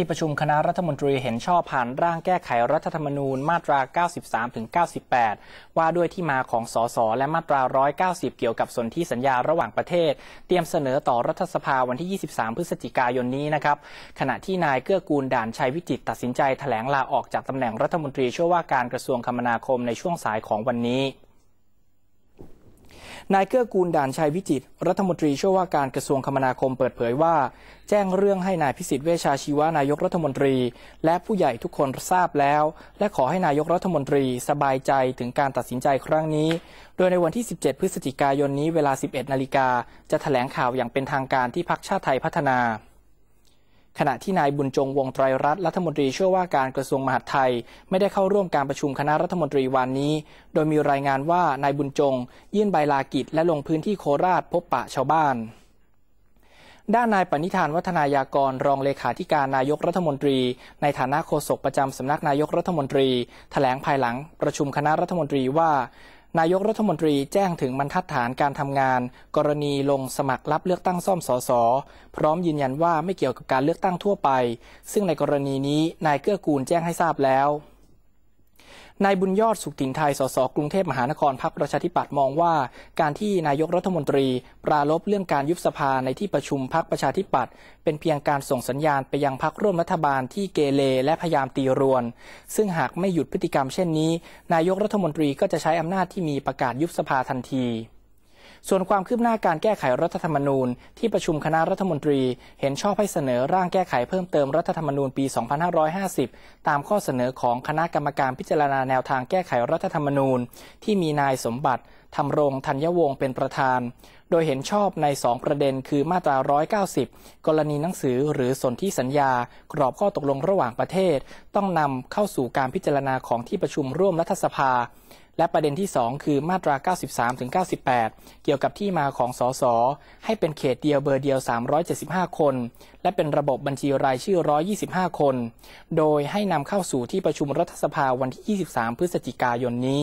ที่ประชุมคณะรัฐมนตรีเห็นชอบผ่านร่างแก้ไขรัฐธรรมนูญมาตรา 93 98 ว่าด้วยที่มาของสสและมาตรา 190 เกี่ยวกับสนธิสัญญาระหว่างประเทศ เตรียมเสนอต่อรัฐสภาวันที่ 23 พฤศจิกายนนี้นะครับ ขณะที่นายเกื้อกูลด่านชัยวิจิตตัดสินใจแถลงลาออกจากตำแหน่งรัฐมนตรีช่วยว่าการกระทรวงคมนาคมในช่วงสายของวันนี้นายเกื้อกูลด่านชัยวิจิตรัฐมนตรีช่วยว่าการกระทรวงคมนาคมเปิดเผยว่า แจ้งเรื่องให้นายพิสิทธิ์เวชาชีวานายกรัฐมนตรี และผู้ใหญ่ทุกคนทราบแล้ว และขอให้นายกรัฐมนตรีสบายใจถึงการตัดสินใจครั้งนี้ โดยในวันที่ 17 พฤศจิกายนนี้เวลา 11นาฬิกาจะแถลงข่าวอย่างเป็นทางการที่พักชาติไทยพัฒนาขณะที่นายบุญจงวงไตรรัตน์รัฐมนตรีช่วยว่าการกระทรวงมหาดไทย ไม่ได้เข้าร่วมการประชุมคณะรัฐมนตรีวันนี้ โดยมีรายงานว่านายบุญจงยื่นใบลากิจ และลงพื้นที่โคราชพบปะชาวบ้าน ด้านนายปณิธานวัฒนายากรรองเลขาธิการนายกรัฐมนตรี ในฐานะโฆษกประจำสำนักนายกรัฐมนตรีถแถลงภายหลังประชุมคณะรัฐมนตรีว่านายกรัฐมนตรีแจ้งถึงบรรทัดฐานการทำงาน กรณีลงสมัครรับเลือกตั้งซ่อมสอสอพร้อมยืนยันว่าไม่เกี่ยวกับการเลือกตั้งทั่วไป ซึ่งในกรณีนี้ นายเกื้อกูลแจ้งให้ทราบแล้วนายบุญยอดสุขถิ่นไทย สสกรุงเทพมหานครพักประชาธิปัตย์มองว่า การที่นายกรัฐมนตรี ปราลบเรื่องการยุบสภาในที่ประชุมพักประชาธิปัตย์เป็นเพียงการส่งสัญญาณไปยังพักร่วมรัฐบาลที่เกเรและพยายามตีรวน ซึ่งหากไม่หยุดพฤติกรรมเช่นนี้ นายกรัฐมนตรีก็จะใช้ อำนาจที่มีประกาศยุบสภาทันทีส่วนความคืบหน้าการแก้ไขรัฐธรรมนูญที่ประชุมคณะรัฐมนตรี เห็นชอบให้เสนอร่างแก้ไขเพิ่มเติมรัฐธรรมนูญปี 2550 ตามข้อเสนอของคณะกรรมการพิจารณาแนวทางแก้ไขรัฐธรรมนูญ ที่มีนายสมบัติธรรมรงธัญวงศ์เป็นประธาน โดยเห็นชอบใน 2 ประเด็นคือมาตรา 190 กรณีหนังสือหรือสนธิสัญญา กรอบข้อตกลงระหว่างประเทศ ต้องนำเข้าสู่การพิจารณาของที่ประชุมร่วมรัฐสภา และประเด็นที่ 2 คือมาตรา 93ถึง98 เกี่ยวกับที่มาของสสให้เป็นเขตเดียวเบอร์เดียว 375 คน และเป็นระบบบัญชีรายชื่อ 125 คน โดยให้นำเข้าสู่ที่ประชุมรัฐสภาวันที่ 23 พฤศจิกายนนี้